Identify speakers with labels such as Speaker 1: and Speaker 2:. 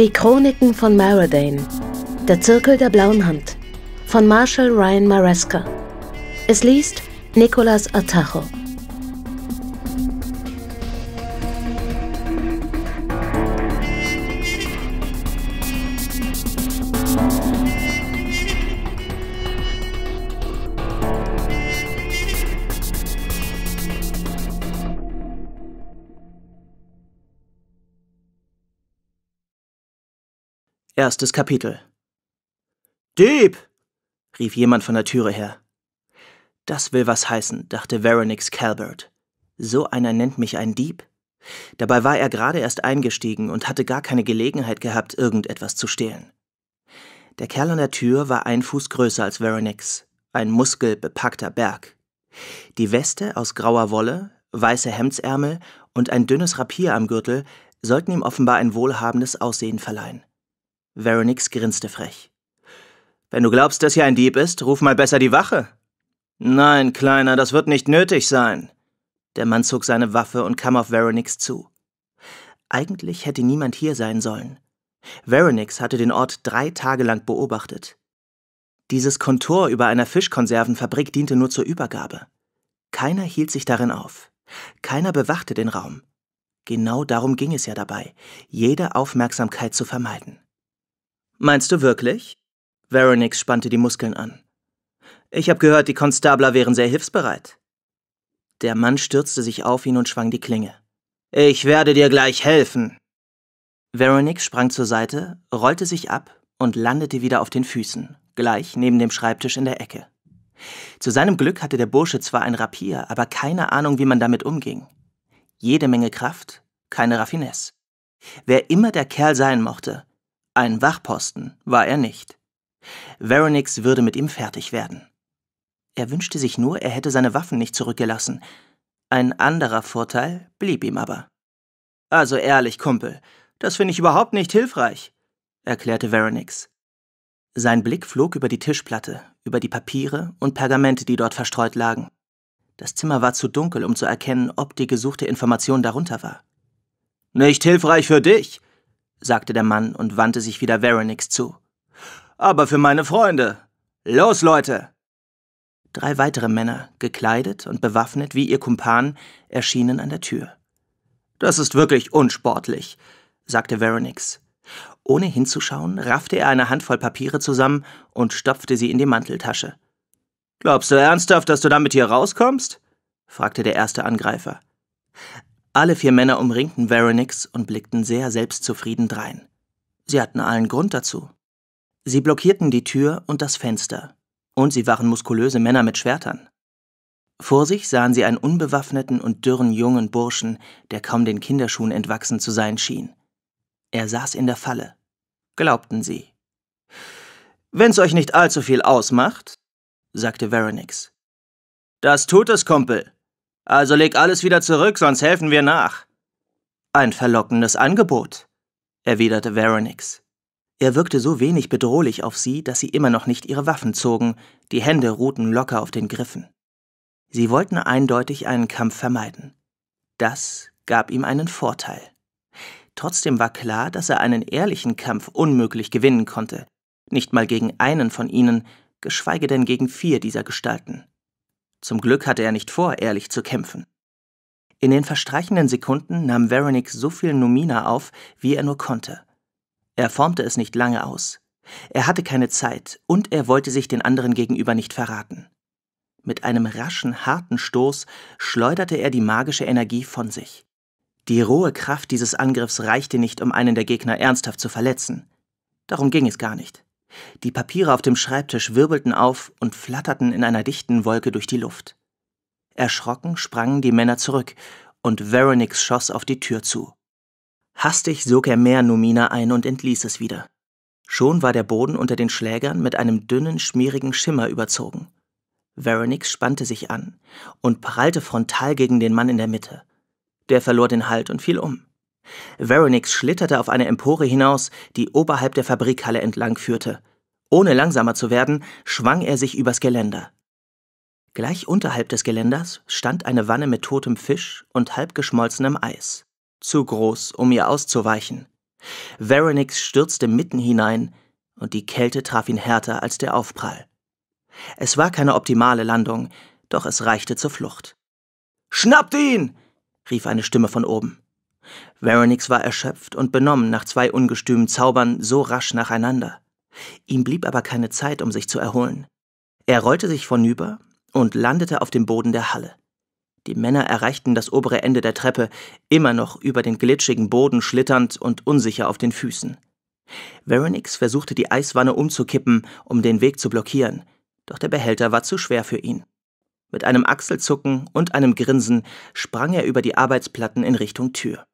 Speaker 1: Die Chroniken von Maradane. Der Zirkel der blauen Hand. Von Marshall Ryan Maresca. Es liest Nicolas Atajo. Erstes Kapitel. Dieb! rief jemand von der Türe her. Das will was heißen, dachte Veronix Calvert. So einer nennt mich ein Dieb? Dabei war er gerade erst eingestiegen und hatte gar keine Gelegenheit gehabt, irgendetwas zu stehlen. Der Kerl an der Tür war ein Fuß größer als Veronix, ein muskelbepackter Berg. Die Weste aus grauer Wolle, weiße Hemdsärmel und ein dünnes Rapier am Gürtel sollten ihm offenbar ein wohlhabendes Aussehen verleihen. Veronix grinste frech. Wenn du glaubst, dass hier ein Dieb ist, ruf mal besser die Wache. Nein, Kleiner, das wird nicht nötig sein. Der Mann zog seine Waffe und kam auf Veronix zu. Eigentlich hätte niemand hier sein sollen. Veronix hatte den Ort drei Tage lang beobachtet. Dieses Kontor über einer Fischkonservenfabrik diente nur zur Übergabe. Keiner hielt sich darin auf. Keiner bewachte den Raum. Genau darum ging es ja dabei, jede Aufmerksamkeit zu vermeiden. Meinst du wirklich? Veronix spannte die Muskeln an. Ich habe gehört, die Konstabler wären sehr hilfsbereit. Der Mann stürzte sich auf ihn und schwang die Klinge. Ich werde dir gleich helfen. Veronix sprang zur Seite, rollte sich ab und landete wieder auf den Füßen, gleich neben dem Schreibtisch in der Ecke. Zu seinem Glück hatte der Bursche zwar ein Rapier, aber keine Ahnung, wie man damit umging. Jede Menge Kraft, keine Raffinesse. Wer immer der Kerl sein mochte, ein Wachposten war er nicht. Veronix würde mit ihm fertig werden. Er wünschte sich nur, er hätte seine Waffen nicht zurückgelassen. Ein anderer Vorteil blieb ihm aber. Also ehrlich, Kumpel, das finde ich überhaupt nicht hilfreich, erklärte Veronix. Sein Blick flog über die Tischplatte, über die Papiere und Pergamente, die dort verstreut lagen. Das Zimmer war zu dunkel, um zu erkennen, ob die gesuchte Information darunter war. Nicht hilfreich für dich, sagte der Mann und wandte sich wieder Veronix zu. Aber für meine Freunde. Los, Leute! Drei weitere Männer, gekleidet und bewaffnet wie ihr Kumpan, erschienen an der Tür. Das ist wirklich unsportlich, sagte Veronix. Ohne hinzuschauen, raffte er eine Handvoll Papiere zusammen und stopfte sie in die Manteltasche. Glaubst du ernsthaft, dass du damit hier rauskommst? fragte der erste Angreifer. Alle vier Männer umringten Veronix und blickten sehr selbstzufrieden drein. Sie hatten allen Grund dazu. Sie blockierten die Tür und das Fenster. Und sie waren muskulöse Männer mit Schwertern. Vor sich sahen sie einen unbewaffneten und dürren jungen Burschen, der kaum den Kinderschuhen entwachsen zu sein schien. Er saß in der Falle. Glaubten sie. Wenn's euch nicht allzu viel ausmacht, sagte Veronix. Das tut es, Kumpel, also leg alles wieder zurück, sonst helfen wir nach. Ein verlockendes Angebot, erwiderte Veronix. Er wirkte so wenig bedrohlich auf sie, dass sie immer noch nicht ihre Waffen zogen, die Hände ruhten locker auf den Griffen. Sie wollten eindeutig einen Kampf vermeiden. Das gab ihm einen Vorteil. Trotzdem war klar, dass er einen ehrlichen Kampf unmöglich gewinnen konnte, nicht mal gegen einen von ihnen, geschweige denn gegen vier dieser Gestalten. Zum Glück hatte er nicht vor, ehrlich zu kämpfen. In den verstreichenden Sekunden nahm Veronique so viel Nomina auf, wie er nur konnte. Er formte es nicht lange aus. Er hatte keine Zeit und er wollte sich den anderen gegenüber nicht verraten. Mit einem raschen, harten Stoß schleuderte er die magische Energie von sich. Die rohe Kraft dieses Angriffs reichte nicht, um einen der Gegner ernsthaft zu verletzen. Darum ging es gar nicht. Die Papiere auf dem Schreibtisch wirbelten auf und flatterten in einer dichten Wolke durch die Luft. Erschrocken sprangen die Männer zurück, und Veronix schoss auf die Tür zu. Hastig sog er mehr Numina ein und entließ es wieder. Schon war der Boden unter den Schlägern mit einem dünnen, schmierigen Schimmer überzogen. Veronix spannte sich an und prallte frontal gegen den Mann in der Mitte. Der verlor den Halt und fiel um. Veronix schlitterte auf eine Empore hinaus, die oberhalb der Fabrikhalle entlang führte. Ohne langsamer zu werden, schwang er sich übers Geländer. Gleich unterhalb des Geländers stand eine Wanne mit totem Fisch und halbgeschmolzenem Eis. Zu groß, um ihr auszuweichen. Veronix stürzte mitten hinein, und die Kälte traf ihn härter als der Aufprall. Es war keine optimale Landung, doch es reichte zur Flucht. Schnappt ihn! rief eine Stimme von oben. Veronix war erschöpft und benommen nach zwei ungestümen Zaubern so rasch nacheinander. Ihm blieb aber keine Zeit, um sich zu erholen. Er rollte sich vornüber und landete auf dem Boden der Halle. Die Männer erreichten das obere Ende der Treppe, immer noch über den glitschigen Boden schlitternd und unsicher auf den Füßen. Veronix versuchte die Eiswanne umzukippen, um den Weg zu blockieren, doch der Behälter war zu schwer für ihn. Mit einem Achselzucken und einem Grinsen sprang er über die Arbeitsplatten in Richtung Tür.